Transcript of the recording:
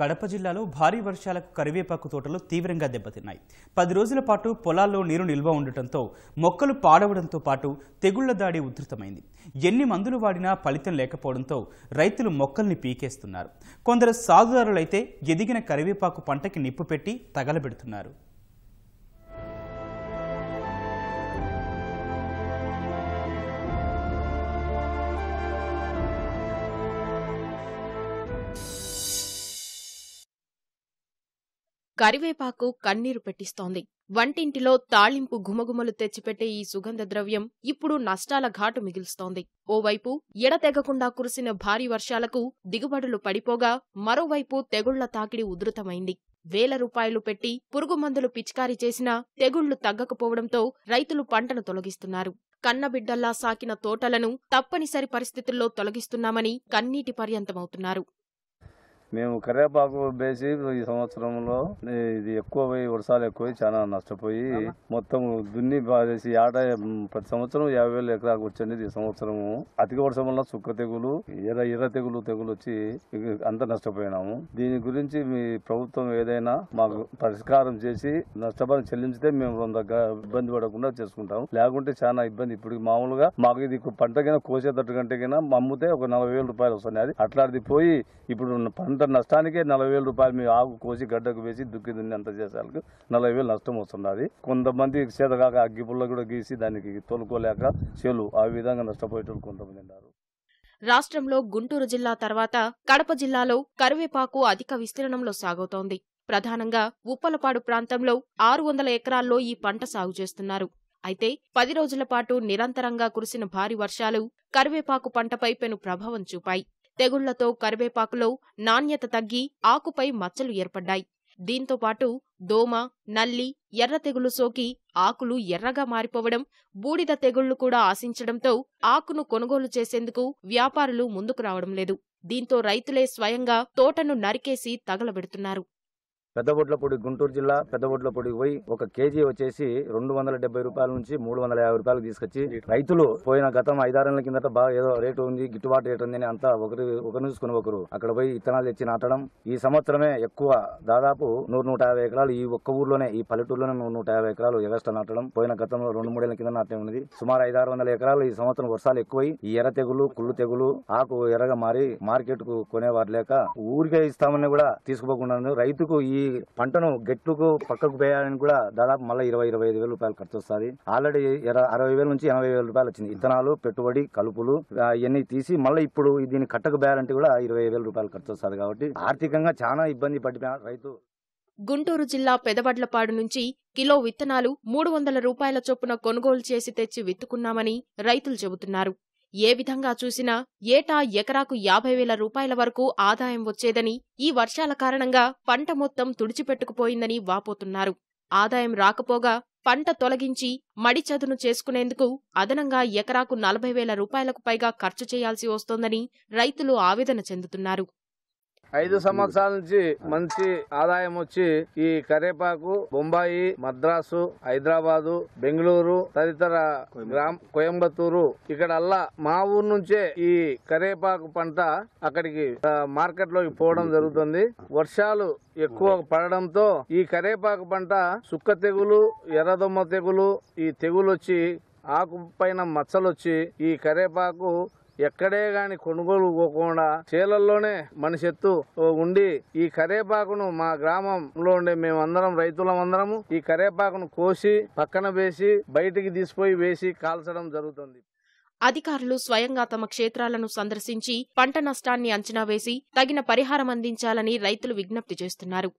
కడప జిల్లాలో భారీ వర్షాలకు కరివేపాకు తోటలు తీవ్రంగా దెబ్బతిన్నాయి పది రోజుల పాటు పొలాల్లో నీరు నిల్వ ఉండటంతో మొక్కలు పాడవడంతో పాటు తెగుళ్ల దాడి ఉధృతమైంది ఎన్ని మందులు వాడినా ఫలితం లేకపోవడంతో రైతులు మొక్కల్ని పీకేస్తున్నారు కొందరు సాగుదారులైతే ఎదిగిన కరివేపాకు పంటకి నిప్పు పెట్టి తగలబెడుతున్నారు కరివేపాకు కన్నీరు పెట్టిస్తోంది వంటింటిలో తాళింపు ఘుమఘుమలు తెచ్చిపెట్టే ఈ సుగంధ ద్రవ్యం ఇప్పుడు నష్టాల ఘాటు మిగులుస్తోంది ఓవైపు ఎడతెగకుండా కురిసిన భారీ వర్షాలకు దిగుబడులు పడిపోగా మరోవైపు తెగుళ్ల తాకిడి ఉధృతమైంది వేల రూపాయలు పెట్టి పురుగు మందులు పిచికారీ చేసినా తెగుళ్లు తగ్గకపోవడంతో రైతులు పంటను తొలగిస్తున్నారు కన్నబిడ్డల్లా సాకిన తోటలను తప్పనిసరి పరిస్థితుల్లో తొలగిస్తున్నామని కన్నీటి పర్యంతమవుతున్నారు మేము కరేపాకు వేసి ఈ సంవత్సరంలో ఇది ఎక్కువ వర్షాలు ఎక్కువ చాలా నష్టపోయి మొత్తం దున్ని బాధేసి ఆట ప్రతి సంవత్సరం యాభై వేల ఎకరాకు వచ్చింది ఈ సంవత్సరము అధిక వర్షం వల్ల చుక్క తెగులు ఎర్ర ఎర్ర తెగులు తెగులు వచ్చి అంత నష్టపోయినాము దీని గురించి మీ ప్రభుత్వం ఏదైనా మాకు పరిష్కారం చేసి నష్టపరం చెల్లించితే మేము కొంత ఇబ్బంది పడకుండా చేసుకుంటాము లేకుంటే చాలా ఇబ్బంది ఇప్పుడు మామూలుగా మాకు ఇది పంట కింద కోసేటట్టు కంటే కింద అమ్ముతే ఒక నలభై వేల రూపాయలు వస్తున్నాయి అది అట్లాంటిది పోయి ఇప్పుడు పంట పంట నష్టానికే నలభై వేల రూపాయలు మేము ఆకు కోసి గడ్డకు వేసి దుక్కి అంత చేసేందుకు నలభై వేలు నష్టం వస్తున్నది కొంతమంది అగ్గి పుల్ల కూడా గీసి దానికి తోలుకోలేక చెలు ఆ విధంగా నష్టపోయేటోళ్ళు కొంతమంది ఉన్నారు రాష్ట్రంలో గుంటూరు జిల్లా తర్వాత కడప జిల్లాలో కరివేపాకు అధిక విస్తీర్ణంలో సాగుతోంది ప్రధానంగా ఉప్పలపాడు ప్రాంతంలో ఆరు వందల ఎకరాల్లో ఈ పంట సాగు చేస్తున్నారు అయితే పది రోజుల పాటు నిరంతరంగా కురిసిన భారీ వర్షాలు కరివేపాకు పంటపై పెను ప్రభావం చూపాయి తెగుళ్లతో కరివేపాకులో నాణ్యత తగ్గి ఆకుపై మచ్చలు ఏర్పడ్డాయి దీంతో పాటు దోమ నల్లి ఎర్ర తెగులు సోకి ఆకులు ఎర్రగా మారిపోవడం బూడిద తెగుళ్లు కూడా ఆశించడంతో ఆకును కొనుగోలు చేసేందుకు వ్యాపారులు ముందుకు రావడం లేదు దీంతో రైతులే స్వయంగా తోటను నరికేసి తగలబెడుతున్నారు పెద్దబొడ్లపూడి గుంటూరు జిల్లా పెద్దబొడ్లపూడికి పోయి ఒక కేజీ వచ్చేసి రెండు వందల డెబ్బై రూపాయల నుంచి మూడు వందల యాభై రూపాయలు తీసుకొచ్చి రైతులు పోయిన గతం ఐదారేళ్ల కిందట బాగా ఏదో రేటు ఉంది గిట్టుబాటు రేటు ఉంది అని అంతా ఒకరి ఒకరు చూసుకుని ఒకరు అక్కడ పోయి ఇత్తనాలు తెచ్చి నాటడం ఈ సంవత్సరమే ఎక్కువ దాదాపు నూరు నూట యాభై ఎకరాలు ఈ ఒక్క ఊర్లోనే ఈ పల్లెటూరులోనే నూరు నూట యాభై ఎకరాలు వ్యవస్థ నాటడం పోయిన గతంలో రెండు మూడేళ్ల కింద నాటడం ఉంది సుమారు ఐదారు వందల ఎకరాలు ఈ సంవత్సరం వర్షాలు ఎక్కువై ఈ ఎర్ర తెగులు కుళ్ళు తెగులు ఆకు ఎర్రగా మారి మార్కెట్ కు కొనేవారు లేక ఊరికే ఇస్తామని కూడా తీసుకోకుండా రైతుకు ఈ ఈ పంటను గెట్టుకు పక్కకు వేయాలని కూడా దాదాపు మళ్ళీ ఇరవై ఇరవై ఐదు వేల రూపాయలు ఖర్చు వస్తుంది ఆల్రెడీ అరవై వేల నుంచి ఎనభై వేల రూపాయలు వచ్చింది ఇత్తనాలు పెట్టుబడి కలుపులు ఇవన్నీ తీసి మళ్ళీ ఇప్పుడు దీన్ని కట్టకు వేయాలంటే కూడా ఇరవై వేల రూపాయలు ఖర్చు వస్తుంది కాబట్టి ఆర్థికంగా చాలా ఇబ్బంది పడిపోయిన రైతు గుంటూరు జిల్లా పెదవడ్లపాడు నుంచి కిలో విత్తనాలు మూడు వందల రూపాయల చొప్పున కొనుగోలు చేసి తెచ్చి విత్తుకున్నామని రైతులు చెబుతున్నారు ఏ విధంగా చూసినా ఏటా ఎకరాకు యాభై వేల రూపాయల వరకు ఆదాయం వచ్చేదని ఈ వర్షాల కారణంగా పంట మొత్తం తుడిచిపెట్టుకుపోయిందని వాపోతున్నారు ఆదాయం రాకపోగా పంట తొలగించి మడి చదును చేసుకునేందుకు అదనంగా ఎకరాకు నలభై వేల రూపాయలకు పైగా ఖర్చు చేయాల్సి వస్తోందని రైతులు ఆవేదన చెందుతున్నారు ఐదు సంవత్సరాల నుంచి మంచి ఆదాయం వచ్చి ఈ కరేపాకు బొంబాయి మద్రాసు హైదరాబాదు బెంగళూరు తదితర గ్రామ కోయంబత్తూరు ఇక్కడ అల్లా మా ఊరు నుంచే ఈ కరేపాకు పంట అక్కడికి మార్కెట్ లోకి పోవడం జరుగుతుంది వర్షాలు ఎక్కువ పడడంతో ఈ కరేపాకు పంట సుక్క తెగులు ఎర్రదొమ్మ తెగులు ఈ తెగులు వచ్చి ఆకు పైన వచ్చి ఈ కరేపాకు ఎక్కడే గాని కొనుగోలు పోకుండా చేలల్లోనే మన చెత్తు ఉండి ఈ కరేపాకును మా గ్రామంలో ఉండే మేమందరం రైతులం అందరము ఈ కరేపాకును కోసి పక్కన వేసి బయటికి తీసుకుపోయి వేసి కాల్చడం జరుగుతుంది అధికారులు స్వయంగా తమ క్షేత్రాలను సందర్శించి పంట నష్టాన్ని అంచనా వేసి తగిన పరిహారం అందించాలని రైతులు విజ్ఞప్తి చేస్తున్నారు